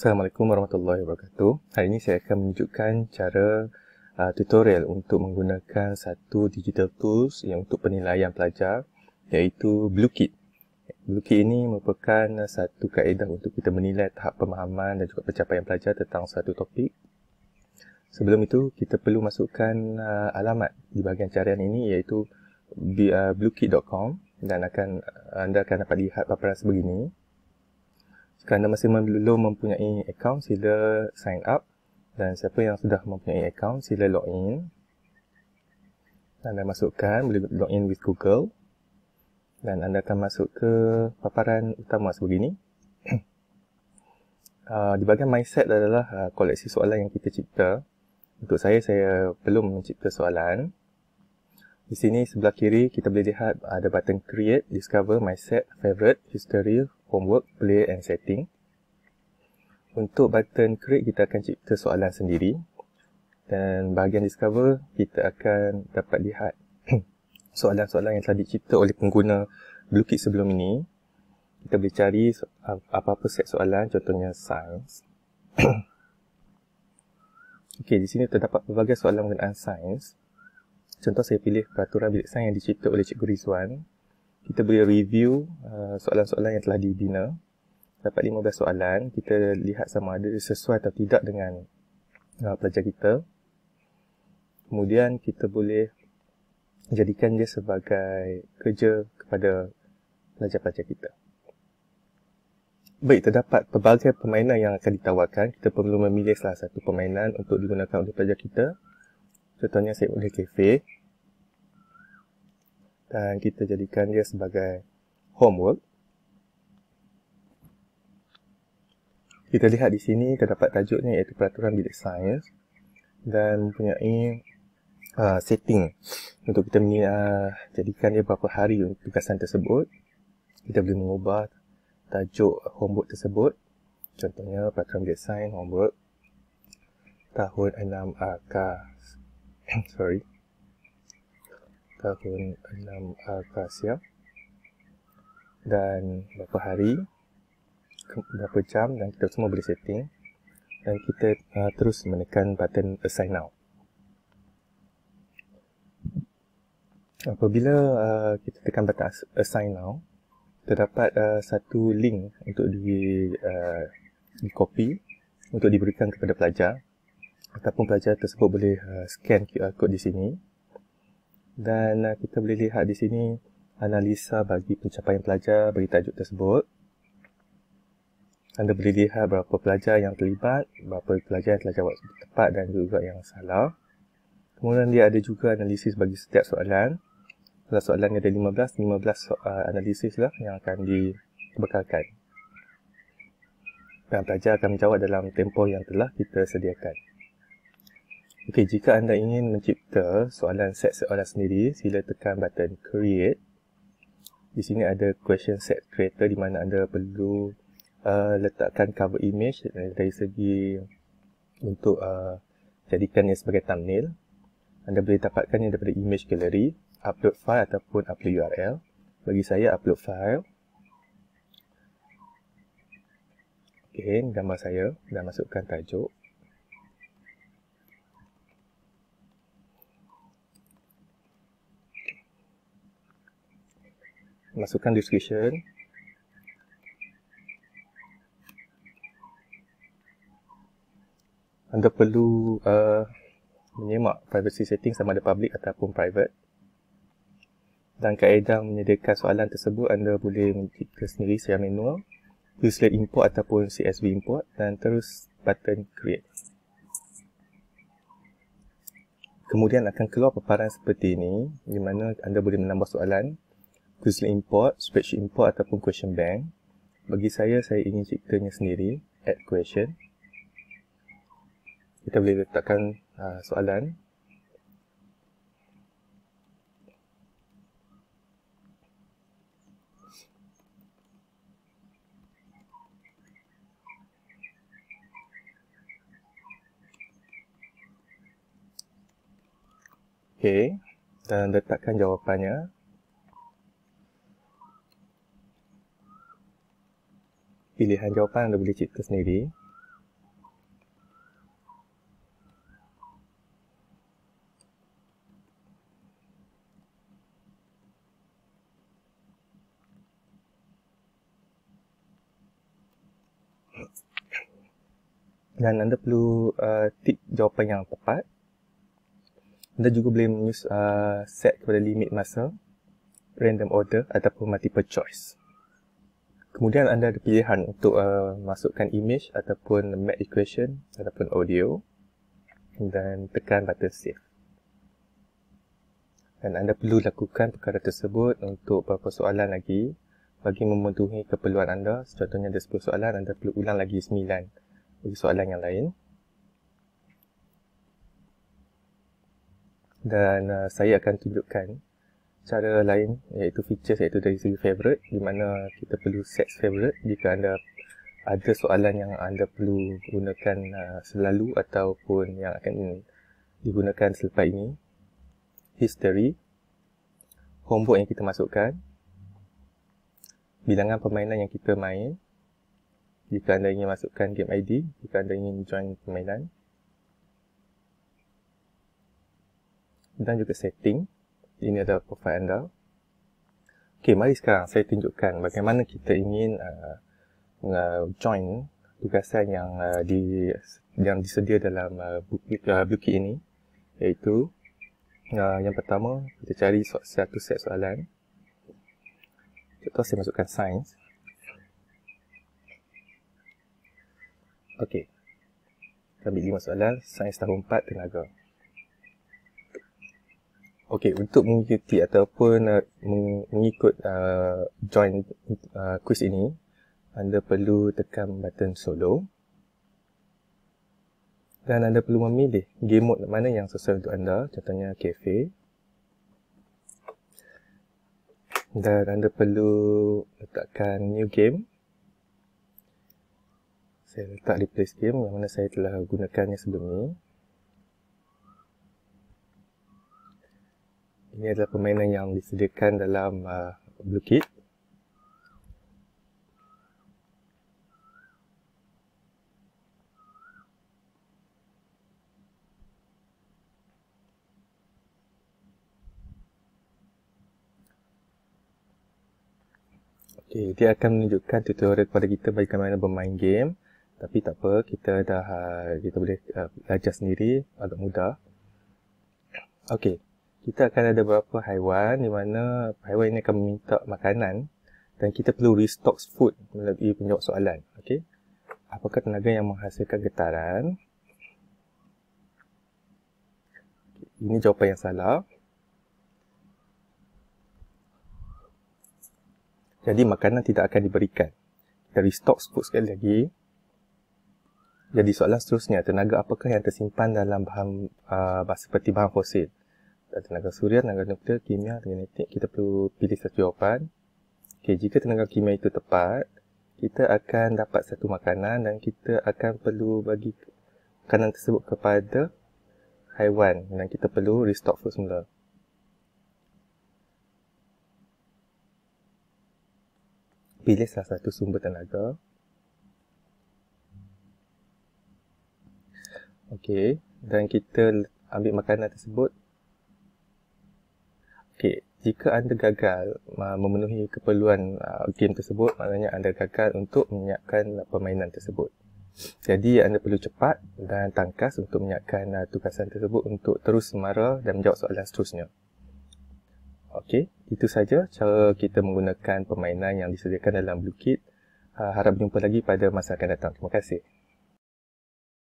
Assalamualaikum warahmatullahi wabarakatuh. Hari ini saya akan menunjukkan cara uh, tutorial untuk menggunakan satu digital tools yang untuk penilaian pelajar iaitu BlueKit. BlueKit ini merupakan satu kaedah untuk kita menilai tahap pemahaman dan juga pencapaian pelajar tentang satu topik. Sebelum itu, kita perlu masukkan uh, alamat di bahagian carian ini iaitu uh, bluekit.com dan akan uh, anda akan dapat lihat paparan sebegini. Jika anda masih belum mempunyai account, sila sign up. Dan siapa yang sudah mempunyai account, sila login. Anda masukkan, boleh login with Google. Dan anda akan masuk ke paparan utama sebelum ini. uh, di bahagian mindset adalah uh, koleksi soalan yang kita cipta. Untuk saya, saya belum mencipta soalan. Di sini sebelah kiri kita boleh lihat ada button create, discover, mindset, favorite, history, homework play and setting untuk button create kita akan cipta soalan sendiri dan bahagian discover kita akan dapat lihat soalan-soalan yang telah dicipta oleh pengguna BlueKit sebelum ini kita boleh cari apa-apa set soalan contohnya science Okey, di sini terdapat pelbagai soalan mengenai sains. Contoh saya pilih peraturan bilik sains yang dicipta oleh Cikgu Rizwan kita boleh review uh, soalan-soalan yang telah dibina. Dapat 15 soalan, kita lihat sama ada sesuai atau tidak dengan uh, pelajar kita. Kemudian kita boleh jadikan dia sebagai kerja kepada pelajar-pelajar kita. Baik, terdapat pelbagai permainan yang akan ditawarkan. Kita perlu memilih salah satu permainan untuk digunakan oleh pelajar kita. Contohnya, saya boleh kefir dan kita jadikan dia sebagai homework. Kita lihat di sini terdapat tajuknya iaitu peraturan bilik sains dan mempunyai uh, setting untuk kita meni, uh, jadikan dia berapa hari untuk tugasan tersebut. Kita boleh mengubah tajuk homework tersebut. Contohnya peraturan bilik sains homework tahun 6 akar. Sorry tahun 6 Al-Qasya ah, dan berapa hari berapa jam dan kita semua boleh setting dan kita uh, terus menekan button assign now apabila uh, kita tekan button assign now terdapat uh, satu link untuk di uh, di copy untuk diberikan kepada pelajar ataupun pelajar tersebut boleh uh, scan QR code di sini dan uh, kita boleh lihat di sini analisa bagi pencapaian pelajar bagi tajuk tersebut. Anda boleh lihat berapa pelajar yang terlibat, berapa pelajar yang telah jawab tepat dan juga yang salah. Kemudian dia ada juga analisis bagi setiap soalan. Kalau soalan ada 15, 15 so, uh, analisis lah yang akan dibekalkan. Dan pelajar akan menjawab dalam tempoh yang telah kita sediakan. Okey, jika anda ingin mencipta soalan set soalan sendiri, sila tekan button create. Di sini ada question set creator di mana anda perlu uh, letakkan cover image eh, dari segi untuk uh, jadikannya sebagai thumbnail. Anda boleh dapatkannya daripada image gallery, upload file ataupun upload URL. Bagi saya upload file. Okey, gambar saya dan masukkan tajuk. masukkan description anda perlu uh, menyemak privacy setting sama ada public ataupun private dan kaedah menyediakan soalan tersebut anda boleh mencipta sendiri secara manual Uselet import ataupun CSV import dan terus button create Kemudian akan keluar peparan seperti ini di mana anda boleh menambah soalan Quizlet import, spreadsheet import ataupun question bank. Bagi saya, saya ingin ciptanya sendiri, add question. Kita boleh letakkan uh, soalan. Okay, dan letakkan jawapannya. pilihan jawapan anda boleh cipta sendiri. Dan anda perlu uh, tip jawapan yang tepat. Anda juga boleh menyus, uh, set kepada limit masa, random order ataupun multiple choice kemudian anda ada pilihan untuk uh, masukkan image ataupun map equation ataupun audio dan tekan button save dan anda perlu lakukan perkara tersebut untuk beberapa soalan lagi bagi memenuhi keperluan anda contohnya ada 10 soalan anda perlu ulang lagi 9 bagi soalan yang lain dan uh, saya akan tunjukkan cara lain iaitu features iaitu dari segi favorite di mana kita perlu set favorite jika anda ada soalan yang anda perlu gunakan uh, selalu ataupun yang akan digunakan selepas ini history homework yang kita masukkan bilangan permainan yang kita main jika anda ingin masukkan game ID jika anda ingin join permainan dan juga setting ini adalah profil anda. Okey, mari sekarang saya tunjukkan bagaimana kita ingin uh, uh join tugasan yang uh, di yang disedia dalam uh, booklet uh, ini iaitu uh, yang pertama kita cari satu set soalan. Kita saya masukkan sains. Okey. Kita ambil lima soalan, sains tahun 4 tenaga. Okey, untuk mengikuti ataupun uh, mengikut uh, join uh, quiz ini, anda perlu tekan button solo. Dan anda perlu memilih game mode mana yang sesuai untuk anda, contohnya cafe. Dan anda perlu letakkan new game. Saya letak replace game yang mana saya telah gunakannya sebelum ini. Ini adalah permainan yang disediakan dalam uh, Blue Kit. Okay, dia akan menunjukkan tutorial kepada kita bagaimana bermain game. Tapi tak apa, kita dah uh, kita boleh uh, belajar sendiri agak mudah. Okey kita akan ada beberapa haiwan di mana haiwan ini akan meminta makanan dan kita perlu restock food melalui penjawab soalan. Okay. Apakah tenaga yang menghasilkan getaran? Ini jawapan yang salah. Jadi makanan tidak akan diberikan. Kita restock food sekali lagi. Jadi soalan seterusnya, tenaga apakah yang tersimpan dalam bahan uh, seperti bahan fosil? tenaga Surya, tenaga nuklear, kimia, genetik, kita perlu pilih satu jawapan. Okay, jika tenaga kimia itu tepat, kita akan dapat satu makanan dan kita akan perlu bagi makanan tersebut kepada haiwan dan kita perlu restock food semula. Pilih salah satu sumber tenaga. Okey, dan kita ambil makanan tersebut Okey, jika anda gagal uh, memenuhi keperluan uh, game tersebut, maknanya anda gagal untuk menyiapkan uh, permainan tersebut. Jadi anda perlu cepat dan tangkas untuk menyiapkan uh, tugasan tersebut untuk terus semara dan menjawab soalan seterusnya. Okey, itu saja cara kita menggunakan permainan yang disediakan dalam Blue Kit. Uh, harap jumpa lagi pada masa akan datang. Terima kasih.